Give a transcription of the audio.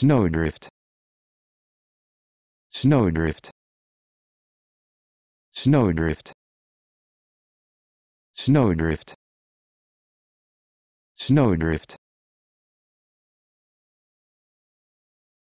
snowdrift snowdrift snowdrift snowdrift snowdrift